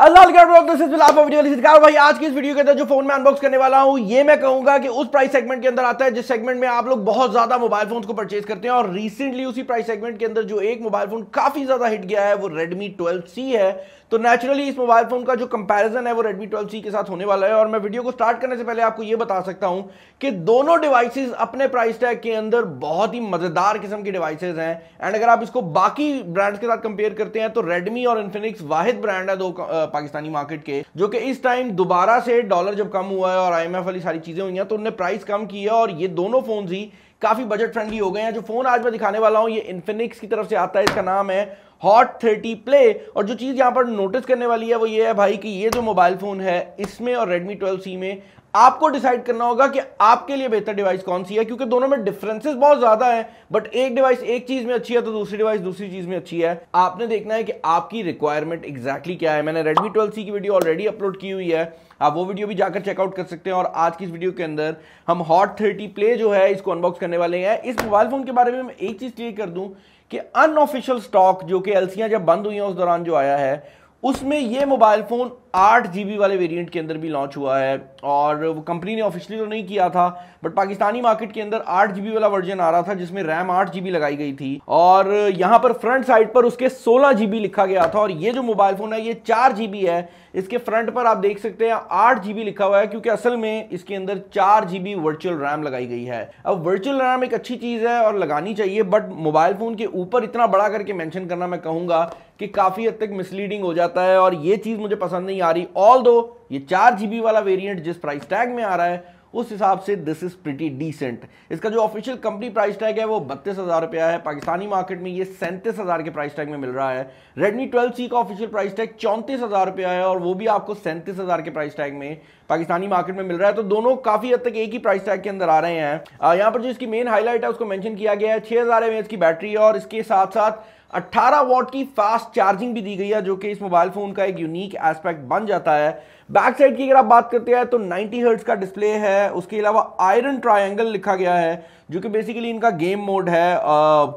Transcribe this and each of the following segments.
भाई आज की इस वीडियो के अंदर जो फोन अनबॉक्स करने वाला हूँ ये मैं कहूंगा कि उस प्राइस सेगमेंट के अंदर आता है जिस सेगमेंट में आप लोग बहुत ज्यादा मोबाइल फोन को परचेज करते हैं और रिसेंटली उसी प्राइस सेगमेंट के अंदर जो एक मोबाइल फोन काफी ज्यादा हिट गया है वो रेडमी ट्वेल्व सी है तो नेचुरली इस मोबाइल फोन का जो कंपेरिजन है वो रेडमी ट्वेल्व सी के साथ होने वाला है और मैं वीडियो को स्टार्ट करने से पहले आपको ये बता सकता हूं कि दोनों डिवाइसेज अपने प्राइस टैग के अंदर बहुत ही मजेदार किस्म की डिवाइसेज हैं एंड अगर आप इसको बाकी ब्रांड्स के साथ कंपेयर करते हैं तो रेडमी और इन्फिनिक्स वाहिद ब्रांड है दो पाकिस्तानी मार्केट के जो कि इस टाइम दोबारा से डॉलर जब कम हुआ है और आईएमएफ वाली सारी चीज़ें हुई हैं तो उनने प्राइस कम की है और ये दोनों फ़ोन ही काफ़ी बजट फ्रेंडली हो गए हैं जो फ़ोन आज मैं दिखाने वाला हूँ ये इन्फिनिक्स की तरफ से आता है इसका नाम है हॉट थर्टी प्ले और जो चीज़ यहां पर नोटिस करने वाली है वो ये है भाई कि ये जो मोबाइल फ़ोन है इसमें और रेडमी ट्वेल्व सी में आपको डिसाइड करना होगा कि आपके लिए बेहतर डिवाइस कौन सी है क्योंकि दोनों में डिफरेंसेस बहुत ज्यादा है बट एक डिवाइस एक चीज में अच्छी है तो दूसरी डिवाइस दूसरी चीज में अच्छी है आपने देखना है कि आपकी रिक्वायरमेंट एक्जैक्टली क्या है मैंने रेडमी ट्वेल्व सी की वीडियो ऑलरेडी अपलोड की हुई है आप वो वीडियो भी जाकर चेकआउट कर सकते हैं और आज की इस वीडियो के अंदर हम हॉट थर्टी प्ले जो है इसको अनबॉक्स करने वाले हैं इस मोबाइल फोन के बारे में मैं एक चीज क्लियर कर दूं कि अनऑफिशियल स्टॉक जो कि एलसियां जब बंद हुई हैं उस दौरान जो आया है उसमें ये मोबाइल फोन आठ जी वाले वेरिएंट के अंदर भी लॉन्च हुआ है और वो कंपनी ने ऑफिशियली तो नहीं किया था बट पाकिस्तानी मार्केट के अंदर आठ जी वाला वर्जन आ रहा था जिसमें रैम आठ जी लगाई गई थी और यहाँ पर फ्रंट साइड पर उसके सोलह जी लिखा गया था और ये जो मोबाइल फ़ोन है ये चार जी है इसके फ्रंट पर आप देख सकते हैं आठ जी लिखा हुआ है क्योंकि असल में इसके अंदर चार जी वर्चुअल रैम लगाई गई है अब वर्चुअल रैम एक अच्छी चीज़ है और लगानी चाहिए बट मोबाइल फ़ोन के ऊपर इतना बड़ा करके मैंशन करना मैं कहूँगा कि काफ़ी हद तक मिसलीडिंग हो जाता है और ये चीज़ मुझे पसंद नहीं नहीं आ रही ऑल दो ये चार जीबी वाला वेरिएंट जिस प्राइस टैग में आ रहा है उस हिसाब से दिस इज प्रिटी डिसेंट इसका जो ऑफिशियल कंपनी प्राइस टैग है वो बत्तीस हज़ार रुपया है पाकिस्तानी मार्केट में ये सैंतीस हज़ार के प्राइस टैग में मिल रहा है रेडमी ट्वेल्व सी का ऑफिशियल प्राइस टैग चौंतीस हज़ार रुपया है और वो भी आपको सैंतीस हज़ार के प्राइस टैग में पाकिस्तानी मार्केट में मिल रहा है तो दोनों काफ़ी हद तक एक ही प्राइस टैग के अंदर आ रहे हैं यहाँ पर जो इसकी मेन हाईलाइट है उसको मैंशन किया गया है छह हज़ार की बैटरी है और इसके साथ साथ 18 वॉट की फास्ट चार्जिंग भी दी गई है जो कि इस मोबाइल फोन का एक यूनिक एस्पेक्ट बन जाता है बैक साइड की अगर आप बात करते हैं तो 90 हर्ट्स का डिस्प्ले है उसके अलावा आयरन ट्रायंगल लिखा गया है जो कि बेसिकली इनका गेम मोड है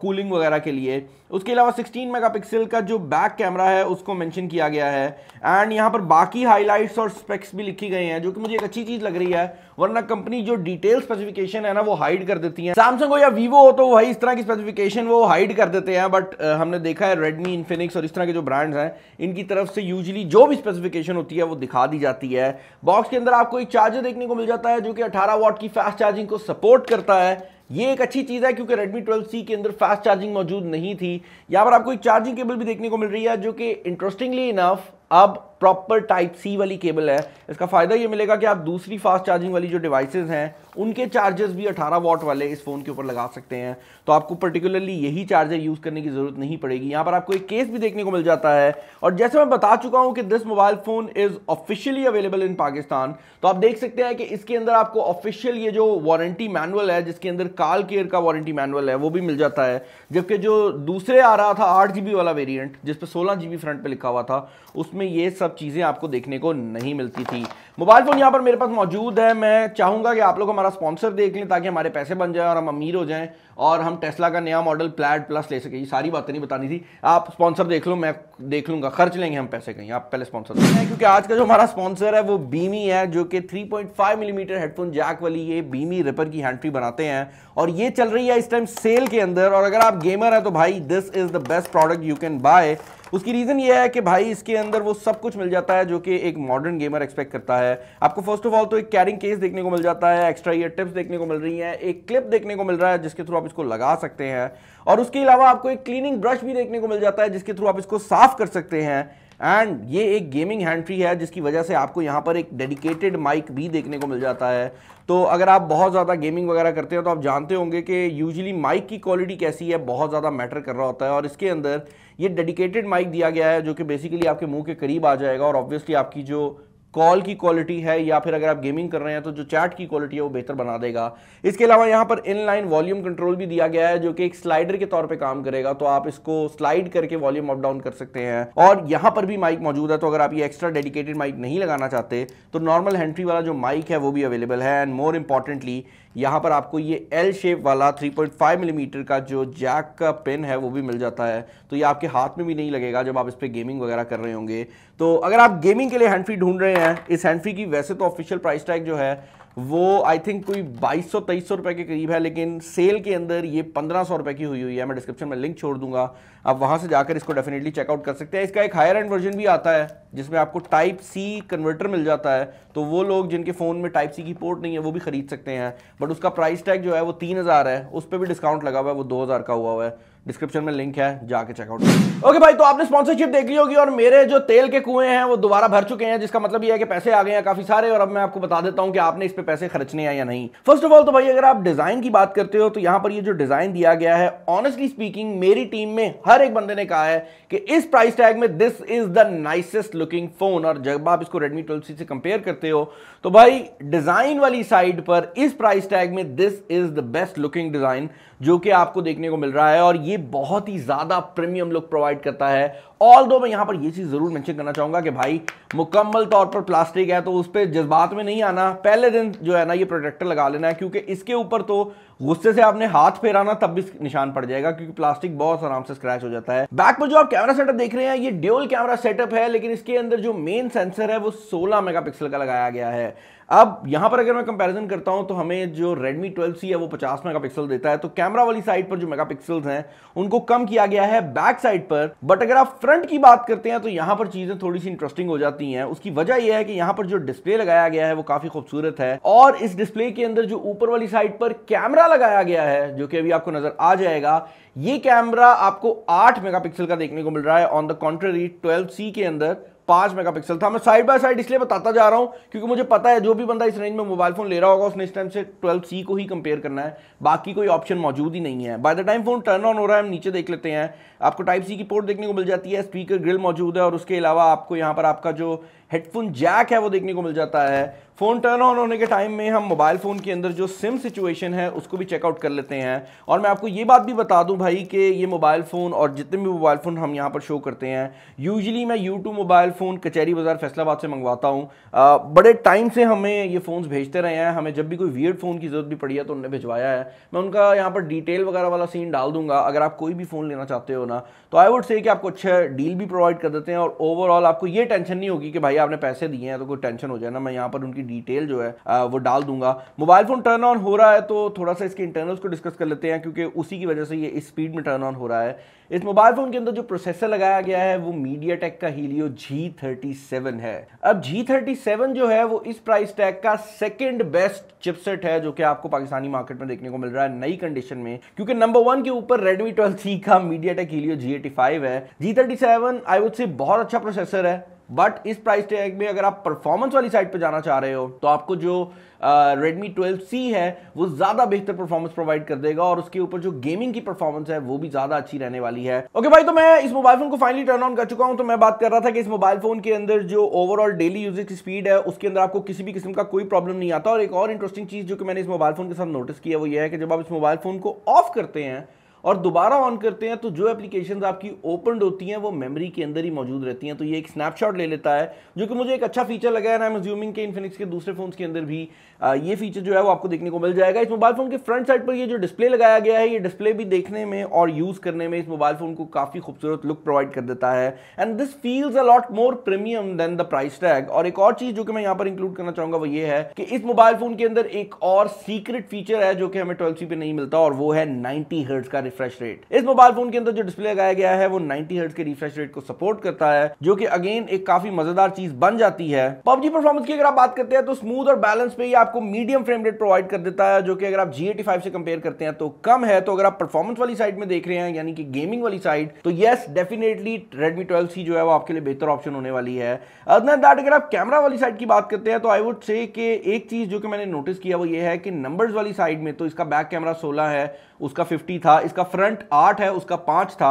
कूलिंग वगैरह के लिए उसके अलावा 16 मेगापिक्सल का जो बैक कैमरा है उसको मेंशन किया गया है एंड यहाँ पर बाकी हाईलाइट्स और स्पेक्स भी लिखी गई हैं जो कि मुझे एक अच्छी चीज़ लग रही है वरना कंपनी जो डिटेल स्पेसिफिकेशन है ना वो हाइड कर देती है सैमसंग हो या वीवो हो तो वही इस तरह की स्पेसिफिकेशन वो हाइड कर देते हैं बट हमने देखा है रेडमी इन्फिनिक्स और इस तरह के जो ब्रांड्स हैं इनकी तरफ से यूजली जो भी स्पेसिफिकेशन होती है वो दिखा दी जाती है बॉक्स के अंदर आपको एक चार्जर देखने को मिल जाता है जो कि अठारह वॉट की फास्ट चार्जिंग को सपोर्ट करता है ये एक अच्छी चीज़ है क्योंकि Redmi 12C के अंदर फास्ट चार्जिंग मौजूद नहीं थी यहां पर आपको एक चार्जिंग केबल भी देखने को मिल रही है जो कि इंटरेस्टिंगली इनफ अब प्रॉपर टाइप सी वाली केबल है इसका फ़ायदा ये मिलेगा कि आप दूसरी फास्ट चार्जिंग वाली जो डिवाइसेस हैं उनके चार्जेस भी 18 वॉट वाले इस फ़ोन के ऊपर लगा सकते हैं तो आपको पर्टिकुलरली यही चार्जर यूज़ करने की ज़रूरत नहीं पड़ेगी यहां पर आपको एक केस भी देखने को मिल जाता है और जैसे मैं बता चुका हूं कि this mobile phone is officially available in Pakistan तो आप देख सकते हैं कि इसके अंदर आपको ऑफिशियल ये जो वारंटी मैनुअल है जिसके अंदर काल केयर का वारंटी मैनुअल है वो भी मिल जाता है जबकि जो दूसरे आ रहा था आठ वाला वेरियंट जिसपे सोलह फ्रंट पर लिखा हुआ था उसमें जिसमें ये सब चीज़ें आपको देखने को नहीं मिलती थी मोबाइल फ़ोन यहाँ पर मेरे पास मौजूद है मैं चाहूँगा कि आप लोग हमारा स्पॉन्सर देख लें ताकि हमारे पैसे बन जाएँ और हम अमीर हो जाएँ और हम टेस्ला का नया मॉडल प्लेट प्लस ले सके ये सारी बातें नहीं बतानी थी आप स्पॉन्सर देख लो मैं देख लूंगा खर्च लेंगे हम पैसे कहीं आप पहले स्पॉन्सर देखें क्योंकि आज का जो हमारा स्पॉन्सर है वो बीमी है जो कि 3.5 मिलीमीटर mm हेडफोन जैक वाली ये बीमी रिपर की हैंड बनाते हैं और ये चल रही है इस टाइम सेल के अंदर और अगर आप गेमर हैं तो भाई this is the best product you can buy उसकी रीज़न ये है कि भाई इसके अंदर वो सब कुछ मिल जाता है जो कि एक मॉडर्न गेमर एक्सपेक्ट करता है आपको फर्स्ट ऑफ ऑल तो एक कैरिंग केस देखने को मिल जाता है एक्स्ट्रा ईयर टिप्स देखने को मिल रही है एक क्लिप देखने को मिल रहा है जिसके थ्रू आप इसको लगा सकते हैं और उसके अलावा आपको एक क्लीनिंग ब्रश भी देखने को मिल जाता है जिसके थ्रू आप इसको साफ कर सकते हैं एंड ये एक गेमिंग हैंड फ्री है जिसकी वजह से आपको यहाँ पर एक डेडिकेटेड माइक भी देखने को मिल जाता है तो अगर आप बहुत ज़्यादा गेमिंग वगैरह करते हैं तो आप जानते होंगे कि यूजली माइक की क्वालिटी कैसी है बहुत ज़्यादा मैटर कर रहा होता है और इसके अंदर ये डेडिकेटेड माइक दिया गया है जो कि बेसिकली आपके मुंह के करीब आ जाएगा और ऑब्वियसली आपकी जो कॉल की क्वालिटी है या फिर अगर आप गेमिंग कर रहे हैं तो जो चैट की क्वालिटी है वो बेहतर बना देगा इसके अलावा यहाँ पर इनलाइन वॉल्यूम कंट्रोल भी दिया गया है जो कि एक स्लाइडर के तौर पे काम करेगा तो आप इसको स्लाइड करके वॉल्यूम अप डाउन कर सकते हैं और यहाँ पर भी माइक मौजूद है तो अगर आप ये एक्स्ट्रा डेडिकेटेड माइक नहीं लगाना चाहते तो नॉर्मल हेंट्री वाला जो माइक है वो भी अवेलेबल है एंड मोर इंपॉर्टेंटली यहाँ पर आपको ये एल शेप वाला 3.5 मिलीमीटर का जो जैक का पिन है वो भी मिल जाता है तो ये आपके हाथ में भी नहीं लगेगा जब आप इस पर गेमिंग वगैरह कर रहे होंगे तो अगर आप गेमिंग के लिए हैंडफ्री ढूंढ रहे हैं इस हैंडफ्री की वैसे तो ऑफिशियल प्राइस टैग जो है वो आई थिंक कोई बाईस सौ तेईस सौ रुपये के करीब है लेकिन सेल के अंदर ये पंद्रह सौ रुपये की हुई हुई है मैं डिस्क्रिप्शन में लिंक छोड़ दूंगा आप वहाँ से जाकर इसको डेफिनेटली चेकआउट कर सकते हैं इसका एक हायर एंड वर्जन भी आता है जिसमें आपको टाइप सी कन्वर्टर मिल जाता है तो वो लोग जिनके फ़ोन में टाइप सी की पोर्ट नहीं है वो भी खरीद सकते हैं बट उसका प्राइस टैग जो है वो तीन हज़ार है उस पर भी डिस्काउंट लगा हुआ है वो दो हज़ार का हुआ हुआ है डिस्क्रिप्शन में लिंक है जाके चेकआउट ओके okay भाई तो आपने स्पॉन्सरशिप देख ली होगी और मेरे जो तेल के कुएं हैं वो दोबारा भर चुके हैं जिसका मतलब ये है कि पैसे आ गए हैं काफी सारे और अब मैं आपको बता देता हूं कि आपने इस पे पैसे खर्चने हैं या नहीं फर्स्ट ऑफ ऑल तो भाई अगर आप डिजाइन की बात करते हो तो यहां पर ये जो डिजाइन दिया गया है ऑनेस्टली स्पीकिंग मेरी टीम में हर एक बंदे ने कहा है कि इस प्राइस टैग में this is the nicest looking phone और जब आप इसको रेडमी ट्वेल्व से कंपेयर करते हो तो भाई डिजाइन वाली साइड पर इस प्राइस टैग में this is the best looking design जो कि आपको देखने को मिल रहा है और ये बहुत ही ज़्यादा प्रीमियम लुक प्रोवाइड करता है ऑल दो मैं यहां पर यह चीज़ ज़रूर मेंशन करना चाहूंगा कि भाई मुकम्मल तौर पर प्लास्टिक है तो उस पर जज्बात में नहीं आना पहले दिन जो है ना ये प्रोटेक्टर लगा लेना है क्योंकि इसके ऊपर तो गुस्से से आपने हाथ फेराना तब भी निशान पड़ जाएगा क्योंकि प्लास्टिक बहुत आराम से स्क्रैच हो जाता है बैक पर जो आप कैमरा सेटअप देख रहे हैं ये ड्यूल कैमरा सेटअप है लेकिन इसके अंदर जो मेन सेंसर है वो सोलह मेगा का लगाया गया है अब यहां पर अगर मैं कंपैरिजन करता हूं तो हमें जो Redmi 12C है वो 50 मेगापिक्सल देता है तो कैमरा वाली साइड पर जो मेगापिक्सल्स हैं उनको कम किया गया है बैक साइड पर बट अगर आप फ्रंट की बात करते हैं तो यहाँ पर चीज़ें थोड़ी सी इंटरेस्टिंग हो जाती हैं उसकी वजह यह है कि यहाँ पर जो डिस्प्ले लगाया गया है वो काफ़ी खूबसूरत है और इस डिस्प्ले के अंदर जो ऊपर वाली साइड पर कैमरा लगाया गया है जो कि अभी आपको नज़र आ जाएगा ये कैमरा आपको 8 मेगापिक्सल का देखने को मिल रहा है on the contrary twelve C के अंदर पांच मेगापिक्सल था मैं साइड बाय साइड इसलिए बताता जा रहा हूं क्योंकि मुझे पता है जो भी बंदा इस रेंज में मोबाइल फोन ले रहा होगा उसने इस टाइम से 12C को ही कंपेयर करना है बाकी कोई ऑप्शन मौजूद ही नहीं है by the time phone turn on हो रहा है हम नीचे देख लेते हैं आपको टाइप सी की पोर्ट देखने को मिल जाती है स्पीकर ग्रिल मौजूद है और उसके अलावा आपको यहाँ पर आपका जो हेडफोन जैक है वो देखने को मिल जाता है फ़ोन टर्न ऑन होने के टाइम में हम मोबाइल फ़ोन के अंदर जो सिम सिचुएशन है उसको भी चेकआउट कर लेते हैं और मैं आपको ये बात भी बता दूं भाई कि ये मोबाइल फ़ोन और जितने भी मोबाइल फ़ोन हम यहाँ पर शो करते हैं यूजली मैं यू टू मोबाइल फ़ोन कचहरी बाज़ार फैसलाबाद से मंगवाता हूँ बड़े टाइम से हमें ये फ़ोन भेजते रहे हैं हमें जब भी कोई वियर्ड फ़ोन की ज़रूरत भी पड़ी है तो उन्होंने भिजवाया है मैं उनका यहाँ पर डिटेल वगैरह वाला सीन डाल दूंगा अगर आप कोई भी फ़ोन लेना चाहते हो ना तो आई वुड से कि आपको अच्छे डील भी प्रोवाइड कर देते हैं और ओवरऑल आपको ये टेंशन नहीं होगी कि भाई आपने पैसे दिए हैं तो कोई टेंशन हो जाए ना मैं यहाँ पर उनकी डिटेल जो है वो डाल दूंगा मोबाइल फोन टर्न ऑन हो रहा है तो थोड़ा सा इसके इंटरनल्स को डिस्कस कर लेते हैं क्योंकि उसी की वजह से ये स्पीड में टर्न ऑन हो रहा है इस मोबाइल फोन के अंदर जो प्रोसेसर लगाया गया है वो मीडिया टेक का हीलियो जी थर्टी सेवन है अब जी थर्टी सेवन जो है वो इस प्राइस टैग का सेकेंड बेस्ट चिपसेट है जो कि आपको पाकिस्तानी मार्केट में देखने को मिल रहा है नई कंडीशन में क्योंकि नंबर वन के ऊपर रेडमी ट्वेल्व सी का MediaTek Helio G eighty five है G thirty seven I would say बहुत अच्छा प्रोसेसर है बट इस प्राइस टैग में अगर आप परफॉर्मेंस वाली साइड पर जाना चाह रहे हो तो आपको जो रेडमी ट्वेल्व सी है वो ज़्यादा बेहतर परफॉर्मेंस प्रोवाइड कर देगा और उसके ऊपर जो गेमिंग की परफॉर्मेंस है वो भी ज़्यादा अच्छी रहने वाली है ओके okay भाई तो मैं इस मोबाइल फोन को फाइनली टर्न ऑन कर चुका हूं तो मैं बात कर रहा था कि इस मोबाइल फोन के अंदर जो ओवरऑल डेली यूजेज की स्पीड है उसके अंदर आपको किसी भी किस्म का कोई प्रॉब्लम नहीं आता और एक और इंटरेस्टिंग चीज़ जो कि मैंने इस मोबाइल फोन के साथ नोटिस किया वो ये है कि जब आप इस मोबाइल फोन को ऑफ करते हैं और दोबारा ऑन करते हैं तो जो एप्लीकेशन आपकी ओपनड होती हैं वो मेमोरी के अंदर ही मौजूद रहती हैं तो ये एक स्नैपशॉट ले लेता है जो कि मुझे एक अच्छा फीचर लगा है ना एम अज्यूमिंग के इन्फिनिक्स के दूसरे फोन्स के अंदर भी आ, ये फीचर जो है वो आपको देखने को मिल जाएगा इस मोबाइल फोन के फ्रंट साइड पर ये जो डिस्प्ले लगाया गया है ये डिस्प्ले भी देखने में और यूज़ करने में इस मोबाइल फोन को काफ़ी खूबसूरत लुक प्रोवाइड कर देता है and this feels a lot more premium than the price tag और एक और चीज़ जो कि मैं यहाँ पर इंक्लूड करना चाहूँगा वो ये है कि इस मोबाइल फोन के अंदर एक और सीक्रेट फीचर है जो कि हमें ट्वेल्थ सी पे नहीं मिलता और वो है नाइनटी हर्ट्स का रिफ्रेश रेट इस मोबाइल फोन के अंदर जो डिस्प्ले लगाया गया है वो 90 हर्ट्ज के रिफ्रेश रेट को सपोर्ट करता है जो कि अगेन एक काफी मजेदार चीज बन जाती है पबजी परफॉर्मेंस की अगर आप बात करते हैं तो स्मूथ और बैलेंस पे आपको मीडियम फ्रेम रेट प्रोवाइड कर देता है जो कि अगर आप जी एटी से कंपेयर करते हैं तो कम है तो अगर आप परफॉर्मेंस वाली साइड में देख रहे हैं यानी कि गेमिंग वाली साइड तो yes definitely Redmi twelve C जो है वो आपके लिए बेहतर ऑप्शन होने वाली है अदर दैट अगर आप कैमरा वाली साइड की बात करते हैं तो आई वुड से कि एक चीज जो कि मैंने नोटिस किया वो ये है कि नंबर्स वाली साइड में तो इसका बैक कैमरा 16 है उसका 50 था इसका इसका फ्रंट आठ है उसका पांच था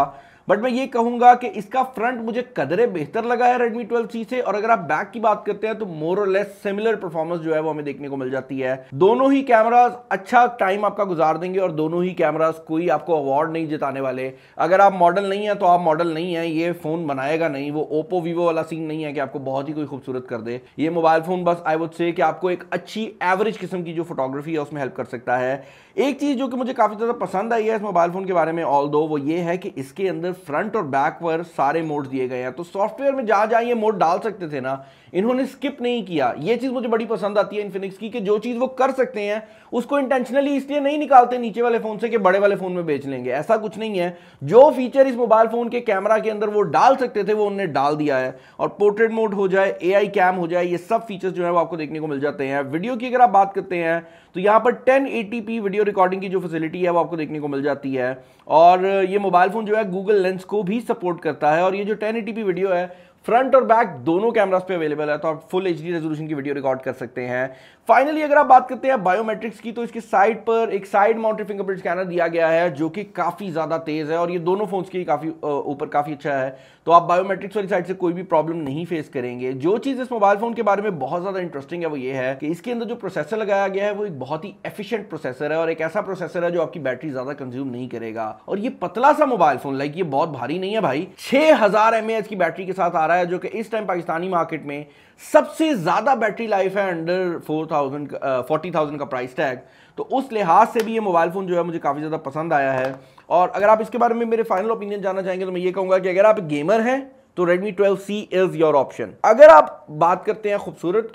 बट मैं ये कहूंगा कि इसका फ्रंट मुझे कदरे बेहतर लगा है रेडमी ट्वेल्व सी से और अगर आप बैक की बात करते हैं तो मोर और लेस सिमिलर परफॉर्मेंस जो है वो हमें देखने को मिल जाती है दोनों ही कैमराज अच्छा टाइम आपका गुजार देंगे और दोनों ही कैमराज कोई आपको अवार्ड नहीं जिताने वाले अगर आप मॉडल नहीं है तो आप मॉडल नहीं है ये फोन बनाएगा नहीं वो ओप्पो वीवो वाला सीन नहीं है कि आपको बहुत ही कोई खूबसूरत कर दे ये मोबाइल फोन बस आई वुड से कि आपको एक अच्छी एवरेज किस्म की जो फोटोग्राफी है उसमें हेल्प कर सकता है एक चीज जो कि मुझे काफी ज्यादा पसंद आई है इस मोबाइल फोन के बारे में ऑल वो ये है कि इसके अंदर फ्रंट और बैक पर सारे मोड दिए गए हैं तो सॉफ्टवेयर में जहाँ जहाँ ये मोड डाल सकते थे ना इन्होंने स्किप नहीं किया ये चीज़ मुझे बड़ी पसंद आती है इन्फिनिक्स की कि जो चीज़ वो कर सकते हैं उसको इंटेंशनली इसलिए नहीं निकालते नीचे वाले फ़ोन से कि बड़े वाले फ़ोन में बेच लेंगे ऐसा कुछ नहीं है जो फीचर इस मोबाइल फ़ोन के कैमरा के अंदर वो डाल सकते थे वो उन्होंने डाल दिया है और पोर्ट्रेट मोड हो जाए ए कैम हो जाए ये सब फीचर्स जो है वो आपको देखने को मिल जाते हैं वीडियो की अगर आप बात करते हैं तो यहाँ पर 1080p वीडियो रिकॉर्डिंग की जो फैसिलिटी है वो आपको देखने को मिल जाती है और ये मोबाइल फ़ोन जो है गूगल लेंस को भी सपोर्ट करता है और ये जो 1080p वीडियो है फ्रंट और बैक दोनों कैमरास पे अवेलेबल है तो आप फुल एच रेजोल्यूशन की वीडियो रिकॉर्ड कर सकते हैं फाइनली अगर आप बात करते हैं बायोमेट्रिक्स की तो इसके साइड पर एक साइड माउंटेड फिंगरप्रिंट स्कैनर दिया गया है जो कि काफी ज्यादा तेज है और ये दोनों फोन्स की काफी ऊपर काफी अच्छा है तो आप बायोमेट्रिक्स वाली साइड से कोई भी प्रॉब्लम नहीं फेस करेंगे जो चीज इस मोबाइल फोन के बारे में बहुत ज्यादा इंटरेस्टिंग है वो ये है कि इसके अंदर जो प्रोसेसर लगाया गया है वो एक बहुत ही एफिशिएंट प्रोसेसर है और एक ऐसा प्रोसेसर है जो आपकी बैटरी ज्यादा कंज्यूम नहीं करेगा और ये पतला सा मोबाइल फोन लाइक ये बहुत भारी नहीं है भाई छह हजार की बैटरी के साथ आ रहा है बताया जो कि इस टाइम पाकिस्तानी मार्केट में सबसे ज़्यादा बैटरी लाइफ है under four thousand forty thousand का प्राइस टैग तो उस लिहाज से भी ये मोबाइल फ़ोन जो है मुझे काफ़ी ज़्यादा पसंद आया है और अगर आप इसके बारे में मेरे फाइनल ओपिनियन जानना चाहेंगे तो मैं ये कहूँगा कि अगर आप गेमर हैं तो Redmi 12C is your option अगर आप बात करते हैं खूबसूरत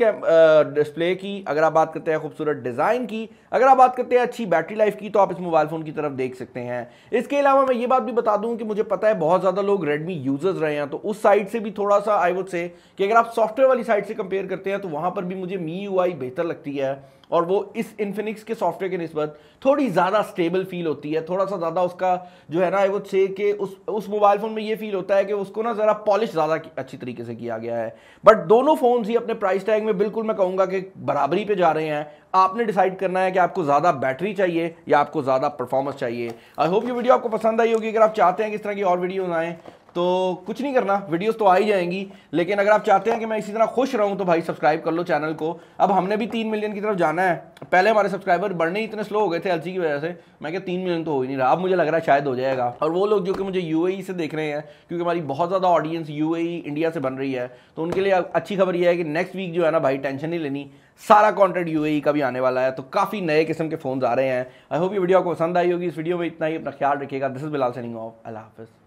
डिस्प्ले की अगर आप बात करते हैं खूबसूरत डिज़ाइन की अगर आप बात करते हैं अच्छी बैटरी लाइफ की तो आप इस मोबाइल फ़ोन की तरफ देख सकते हैं इसके अलावा मैं ये बात भी बता दूं कि मुझे पता है बहुत ज़्यादा लोग Redmi यूज़र्स रहे हैं तो उस साइड से भी थोड़ा सा आई वुड से कि अगर आप सॉफ्टवेयर वाली साइड से कंपेयर करते हैं तो वहां पर भी मुझे मी यू बेहतर लगती है और वो इस इन्फिनिक्स के सॉफ्टवेयर के नस्बत थोड़ी ज़्यादा स्टेबल फील होती है थोड़ा सा ज़्यादा उसका जो है ना आई वुड से कि उस उस मोबाइल फ़ोन में ये फील होता है कि उसको ना ज़रा पॉलिश ज़्यादा अच्छी तरीके से किया गया है बट दोनों फ़ोन्स ही अपने प्राइस टैग में बिल्कुल मैं कहूँगा कि बराबरी पे जा रहे हैं आपने डिसाइड करना है कि आपको ज़्यादा बैटरी चाहिए या आपको ज़्यादा परफॉर्मेंस चाहिए आई होप ये वीडियो आपको पसंद आई होगी अगर आप चाहते हैं कि इस तरह की और वीडियोज़ आएँ तो कुछ नहीं करना वीडियोस तो आ ही जाएंगी लेकिन अगर आप चाहते हैं कि मैं इसी तरह खुश रहूं तो भाई सब्सक्राइब कर लो चैनल को अब हमने भी तीन मिलियन की तरफ जाना है पहले हमारे सब्सक्राइबर बढ़ने ही इतने स्लो हो गए थे एलसी की वजह से मैं क्या तीन मिलियन तो हो ही नहीं रहा अब मुझे लग रहा है शायद हो जाएगा और वो लोग जो कि मुझे यू e से देख रहे हैं क्योंकि हमारी बहुत ज़्यादा ऑडियंस यू इंडिया से बन रही है तो उनके लिए अच्छी खबर यह है कि नेक्स्ट वीक जो है ना भाई टेंशन नहीं लेनी सारा कॉन्टेंट यू e का भी आने वाला है तो काफ़ी नए किस्म के फोन आ रहे हैं आई होप ये वीडियो आपको पसंद आई होगी इस वीडियो में इतना ही अपना ख्याल रखिएगा this is Bilal signing off अल्लाह हाफिज़